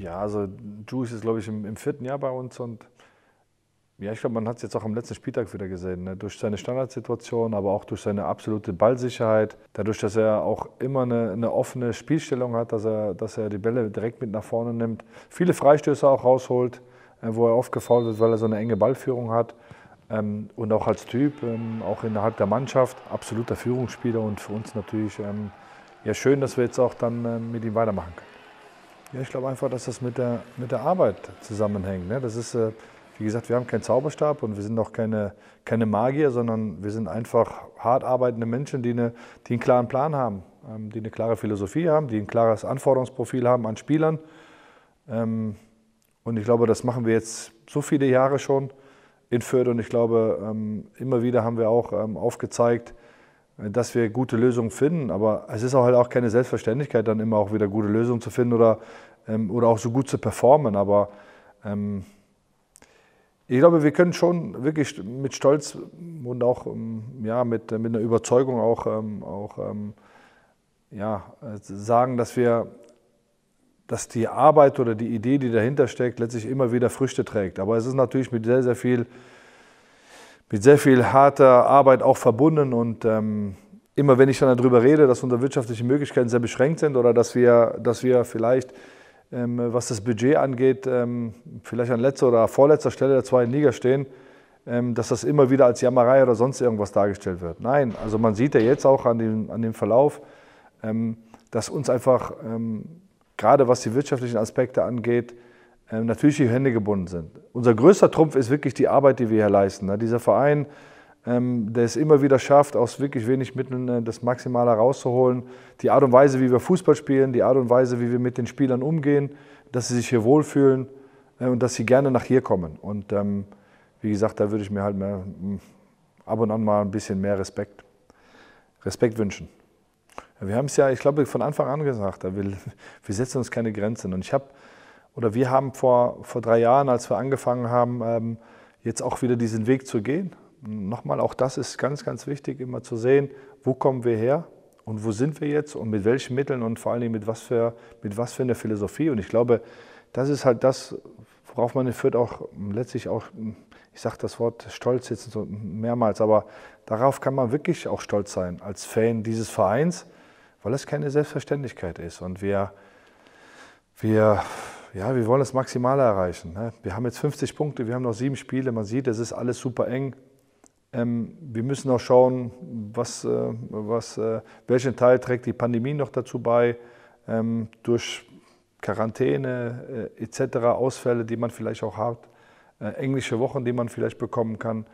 Ja, also Juice ist, glaube ich, im, im, vierten Jahr bei uns und ja, ich glaube, man hat es jetzt auch am letzten Spieltag wieder gesehen. Ne? Durch seine Standardsituation, aber auch durch seine absolute Ballsicherheit. Dadurch, dass er auch immer eine, eine, offene Spielstellung hat, dass er, dass er die Bälle direkt mit nach vorne nimmt. Viele Freistöße auch rausholt, äh, wo er oft gefault wird, weil er so eine enge Ballführung hat. Ähm, und auch als Typ, ähm, auch innerhalb der Mannschaft, absoluter Führungsspieler und für uns natürlich ähm, ja, schön, dass wir jetzt auch dann ähm, mit ihm weitermachen können. Ja, ich glaube einfach, dass das mit der, mit der Arbeit zusammenhängt. Ne? Das ist, äh, wie gesagt, wir haben keinen Zauberstab und wir sind auch keine, keine Magier, sondern wir sind einfach hart arbeitende Menschen, die, eine, die einen klaren Plan haben, ähm, die eine klare Philosophie haben, die ein klares Anforderungsprofil haben an Spielern. Ähm, und ich glaube, das machen wir jetzt so viele Jahre schon in Fürth und ich glaube, ähm, immer wieder haben wir auch aufgezeigt, dass wir gute Lösungen finden. Aber es ist auch halt auch keine Selbstverständlichkeit, dann immer auch wieder gute Lösungen zu finden oder, ähm, oder auch so gut zu performen. Aber ähm, ich glaube, wir können schon wirklich mit Stolz und auch ähm, ja, mit, äh, mit einer Überzeugung auch, ähm, auch ähm, ja, äh, sagen, dass wir dass die Arbeit oder die Idee, die dahinter steckt, letztlich immer wieder Früchte trägt. Aber es ist natürlich mit sehr, sehr viel mit sehr viel harter Arbeit auch verbunden. Und ähm, immer wenn ich dann darüber rede, dass unsere wirtschaftlichen Möglichkeiten sehr beschränkt sind oder dass wir, dass wir vielleicht, ähm, was das Budget angeht, ähm, vielleicht an letzter oder vorletzter Stelle der zweiten Liga stehen, ähm, dass das immer wieder als Jammerei oder sonst irgendwas dargestellt wird. Nein, also man sieht ja jetzt auch an dem, an dem Verlauf, ähm, dass uns einfach, ähm, gerade was die wirtschaftlichen Aspekte angeht, ähm, natürlich die Hände gebunden sind. Unser größter Trumpf ist wirklich die Arbeit, die wir hier leisten. Ne? Dieser Verein, ähm, der es immer wieder schafft, aus wirklich wenig Mitteln äh, das Maximale rauszuholen. Die Art und Weise, wie wir Fußball spielen, die Art und Weise, wie wir mit den Spielern umgehen, dass sie sich hier wohlfühlen äh, und dass sie gerne nach hier kommen. Und ähm, wie gesagt, da würde ich mir halt mehr, hm, ab und an mal ein bisschen mehr Respekt, Respekt wünschen. Wir haben es ja, ich glaube, von Anfang an gesagt, wir, setzen uns keine Grenzen. Und ich habe oder wir haben vor, vor drei Jahren, als wir angefangen haben, ähm, jetzt auch wieder diesen Weg zu gehen. Nochmal, auch das ist ganz, ganz wichtig, immer zu sehen, wo kommen wir her und wo sind wir jetzt und mit welchen Mitteln und vor allen Dingen mit was für, mit was für einer Philosophie. Und ich glaube, das ist halt das, worauf man in Fürth auch hm, letztlich auch, hm, ich sage das Wort stolz jetzt so hm, mehrmals, aber darauf kann man wirklich auch stolz sein als Fan dieses Vereins, weil es keine Selbstverständlichkeit ist. Und wir, wir ja, wir wollen das Maximale erreichen. Ne? Wir haben jetzt 50 Punkte, wir haben noch sieben Spiele, man sieht, es ist alles super eng. Ähm, wir müssen auch schauen, was, äh, was, äh, welchen Teil trägt die Pandemie noch dazu bei, ähm, durch Quarantäne äh, etc., Ausfälle, die man vielleicht auch hat, englische Wochen, die man vielleicht bekommen kann.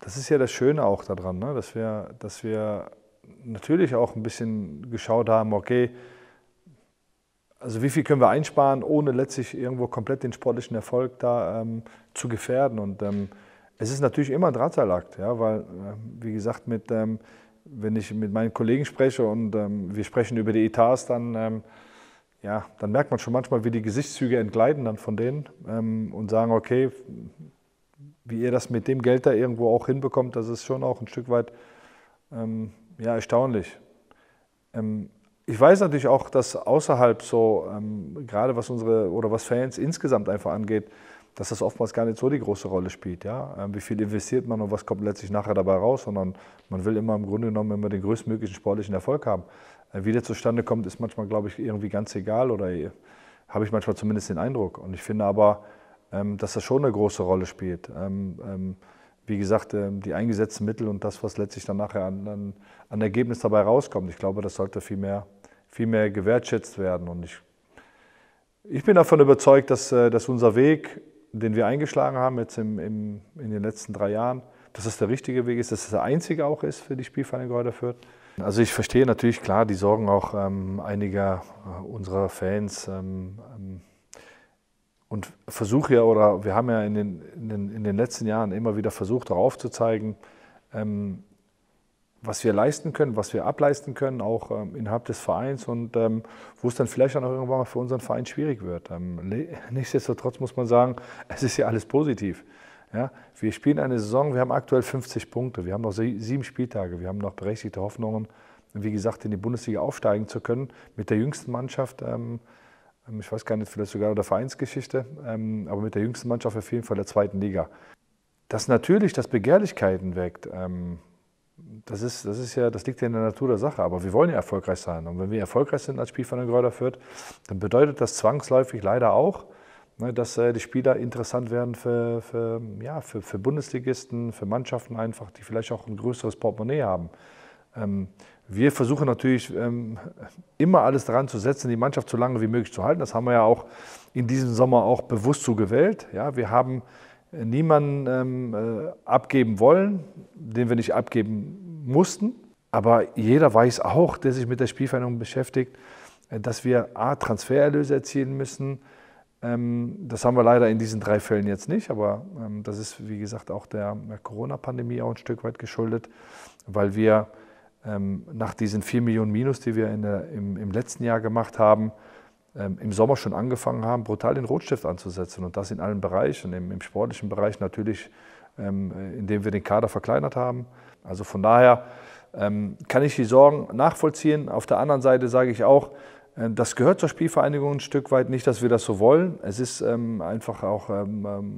Das ist ja das Schöne auch daran, ne? dass, wir, dass wir natürlich auch ein bisschen geschaut haben, okay, also wie viel können wir einsparen, ohne letztlich irgendwo komplett den sportlichen Erfolg da ähm, zu gefährden. Und ähm, es ist natürlich immer ein Drahtseilakt, ja, weil, äh, wie gesagt, mit, ähm, wenn ich mit meinen Kollegen spreche und ähm, wir sprechen über die Etats, dann, ähm, ja, dann merkt man schon manchmal, wie die Gesichtszüge entgleiten dann von denen ähm, und sagen, okay, wie ihr das mit dem Geld da irgendwo auch hinbekommt, das ist schon auch ein Stück weit ja, erstaunlich. Ich weiß natürlich auch, dass außerhalb so, ähm, gerade was unsere oder was Fans insgesamt einfach angeht, dass das oftmals gar nicht so die große Rolle spielt. Ja? Ähm, wie viel investiert man und was kommt letztlich nachher dabei raus, sondern man will immer im Grunde genommen immer den größtmöglichen sportlichen Erfolg haben. Äh, wie der zustande kommt, ist manchmal, glaube ich, irgendwie ganz egal oder äh, habe ich manchmal zumindest den Eindruck. Und ich finde aber, ähm, dass das schon eine große Rolle spielt ähm, ähm, wie gesagt, ähm, die eingesetzten Mittel und das, was letztlich dann nachher an, an Ergebnis dabei rauskommt. Ich glaube, das sollte viel mehr viel mehr gewertschätzt werden. Und ich, ich bin davon überzeugt, dass, äh, dass unser Weg, den wir eingeschlagen haben jetzt im, im, in den letzten drei Jahren, dass das der richtige Weg ist, dass es der einzige auch ist für die Spielvereinigung Kräuter Also ich verstehe natürlich klar die Sorgen auch ähm, einiger äh, unserer Fans ähm, ähm, und versuche ja oder wir haben ja in den, in den, in den letzten Jahren immer wieder versucht, darauf zu zeigen, ähm, was wir leisten können, was wir ableisten können, auch ähm, innerhalb des Vereins und ähm, wo es dann vielleicht auch irgendwann mal für unseren Verein schwierig wird. Ähm, nichtsdestotrotz muss man sagen, es ist ja alles positiv. Ja? Wir spielen eine Saison, wir haben aktuell 50 Punkte, wir haben noch sieben Spieltage, wir haben noch berechtigte Hoffnungen, wie gesagt, in die Bundesliga aufsteigen zu können mit der jüngsten Mannschaft. Ähm, ähm, ich weiß gar nicht, vielleicht sogar der Vereinsgeschichte, ähm, aber mit der jüngsten Mannschaft auf jeden Fall der zweiten Liga dass natürlich das Begehrlichkeiten weckt, das ist, das ist ja, das liegt ja in der Natur der Sache. Aber wir wollen ja erfolgreich sein. Und wenn wir erfolgreich sind als Spiel von den Gräuter Fürth, dann bedeutet das zwangsläufig leider auch, ne, dass äh, die Spieler interessant werden für, für, ja, für, für Bundesligisten, für Mannschaften einfach, die vielleicht auch ein größeres Portemonnaie haben. Ähm, wir versuchen natürlich ähm, immer alles daran zu setzen, die Mannschaft so lange wie möglich zu halten. Das haben wir ja auch in diesem Sommer auch bewusst so gewählt. Ja, wir haben äh, niemanden ähm, äh, abgeben wollen, den wir nicht abgeben mussten. Aber jeder weiß auch, der sich mit der Spielveränderung beschäftigt, äh, dass wir A, Transfererlöse erzielen müssen. Ähm, das haben wir leider in diesen drei Fällen jetzt nicht, aber ähm, das ist, wie gesagt, auch der äh, Corona-Pandemie auch ein Stück weit geschuldet, weil wir ähm, nach diesen 4 Millionen Minus, die wir der, im, im, letzten Jahr gemacht haben, im Sommer schon angefangen haben, brutal den Rotstift anzusetzen und das in allen Bereichen, im, im sportlichen Bereich natürlich ähm, äh, indem wir den Kader verkleinert haben. Also von daher ähm, kann ich die Sorgen nachvollziehen. Auf der anderen Seite sage ich auch, äh, das gehört zur Spielvereinigung ein Stück weit nicht, dass wir das so wollen. Es ist ähm, einfach auch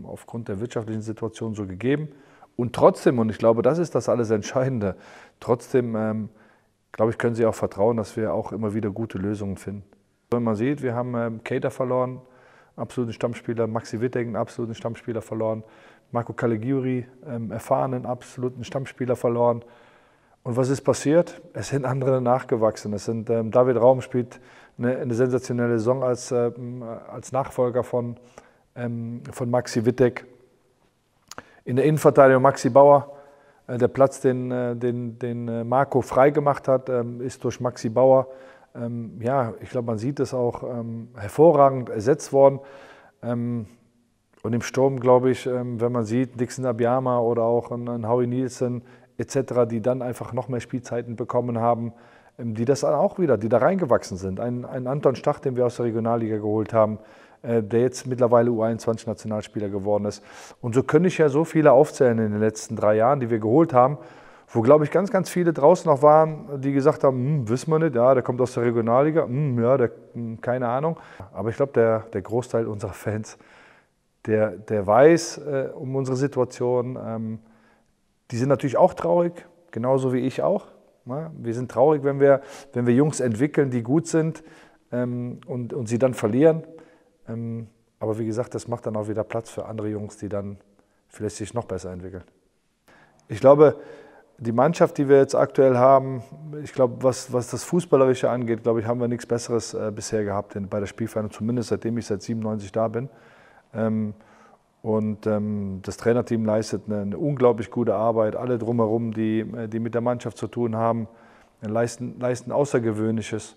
aufgrund der wirtschaftlichen Situation so gegeben. Und trotzdem, und ich glaube, das ist das alles Entscheidende, trotzdem, glaube ich, können Sie auch vertrauen, dass wir auch immer wieder gute Lösungen finden. Wenn man sieht, wir haben Cater verloren, absoluten Stammspieler, Maxi Wittek, absoluten Stammspieler verloren. Marco Caligiuri, ähm, erfahrenen, absoluten Stammspieler verloren. Und was ist passiert? Es sind andere nachgewachsen. Es sind, ähm, David Raum spielt eine, eine sensationelle Saison als, ähm, als Nachfolger von, ähm, von Maxi Wittek. In der Innenverteidigung Maxi Bauer. Äh, der Platz, den, äh, den, den äh, Marco freigemacht hat, ähm, ist durch Maxi Bauer, ähm, ja, ich glaube, man sieht es auch, hervorragend ersetzt worden. Ähm, und im Sturm, glaube ich, ähm, wenn man sieht, Dixon Abiyama oder auch ein Howie Nielsen etc., die dann einfach noch mehr Spielzeiten bekommen haben, ähm, die das auch wieder, die da reingewachsen sind. Ein, ein Anton Stach, den wir aus der Regionalliga geholt haben, äh, der jetzt mittlerweile U21-Nationalspieler geworden ist. Und so könnte ich ja so viele aufzählen in den letzten drei Jahren, die wir geholt haben, wo, glaube ich, ganz, ganz viele draußen noch waren, die gesagt haben, hm, wissen wir nicht, ja, der kommt aus der Regionalliga, hm, ja, der, hm, keine Ahnung. Aber ich glaube, der, der Großteil unserer Fans der, der weiß äh, um unsere Situation. Ähm, die sind natürlich auch traurig, genauso wie ich auch. Ne? Wir sind traurig, wenn wir, wenn wir Jungs entwickeln, die gut sind ähm, und, und sie dann verlieren. Ähm, aber wie gesagt, das macht dann auch wieder Platz für andere Jungs, die dann vielleicht sich noch besser entwickeln. Ich glaube, die Mannschaft, die wir jetzt aktuell haben, ich glaube, was, was das Fußballerische angeht, glaube ich, haben wir nichts Besseres äh, bisher gehabt in, bei der Spielvereinigung, zumindest seitdem ich seit 97 da bin. Ähm, und ähm, das Trainerteam leistet eine, eine, unglaublich gute Arbeit. Alle drumherum, die, äh, die mit der Mannschaft zu tun haben, äh, leisten, leisten Außergewöhnliches.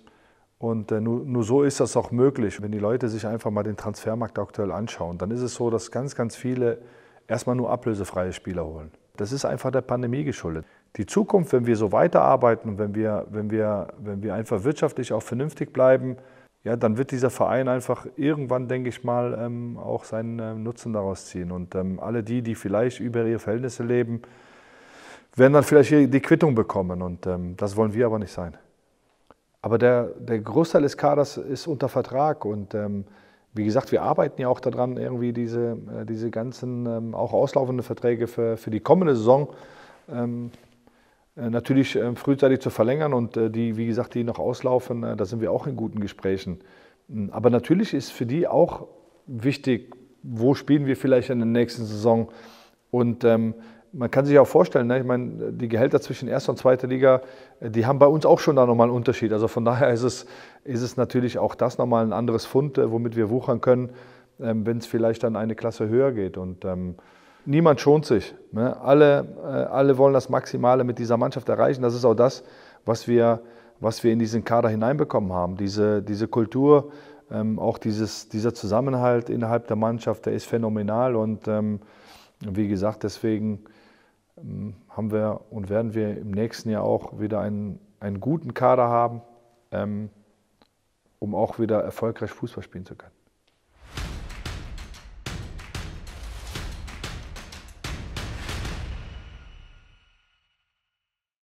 Und äh, nur, nur, so ist das auch möglich. Wenn die Leute sich einfach mal den Transfermarkt aktuell anschauen, dann ist es so, dass ganz, ganz viele erstmal nur ablösefreie Spieler holen. Das ist einfach der Pandemie geschuldet. Die Zukunft, wenn wir so weiterarbeiten und wenn wir, wenn wir, wenn wir einfach wirtschaftlich auch vernünftig bleiben, ja, dann wird dieser Verein einfach irgendwann, denke ich mal, ähm, auch seinen ähm, Nutzen daraus ziehen. Und ähm, alle die, die vielleicht über ihre Verhältnisse leben, werden dann vielleicht die Quittung bekommen. Und ähm, das wollen wir aber nicht sein. Aber der, der Großteil des Kaders ist unter Vertrag. Und ähm, wie gesagt, wir arbeiten ja auch daran, irgendwie diese, äh, diese ganzen ähm, auch auslaufenden Verträge für, für die kommende Saison äh, natürlich ähm, frühzeitig zu verlängern und äh, die, wie gesagt, die noch auslaufen, äh, da sind wir auch in guten Gesprächen. Hm, aber natürlich ist für die auch wichtig, wo spielen wir vielleicht in der nächsten Saison. Und ähm, man kann sich auch vorstellen, ne? ich meine, die Gehälter zwischen erster und zweiter Liga, die haben bei uns auch schon da nochmal einen Unterschied. Also von daher ist es, ist es natürlich auch das nochmal ein anderes Fund, womit wir wuchern können, ähm, wenn es vielleicht dann eine Klasse höher geht. Und ähm, niemand schont sich. Ne? Alle, äh, alle wollen das Maximale mit dieser Mannschaft erreichen. Das ist auch das, was wir, was wir in diesen Kader hineinbekommen haben. Diese, diese Kultur, ähm, auch dieses, dieser Zusammenhalt innerhalb der Mannschaft, der ist phänomenal. Und ähm, wie gesagt, deswegen ähm, haben wir und werden wir im nächsten Jahr auch wieder einen, einen guten Kader haben, ähm, um auch wieder erfolgreich Fußball spielen zu können.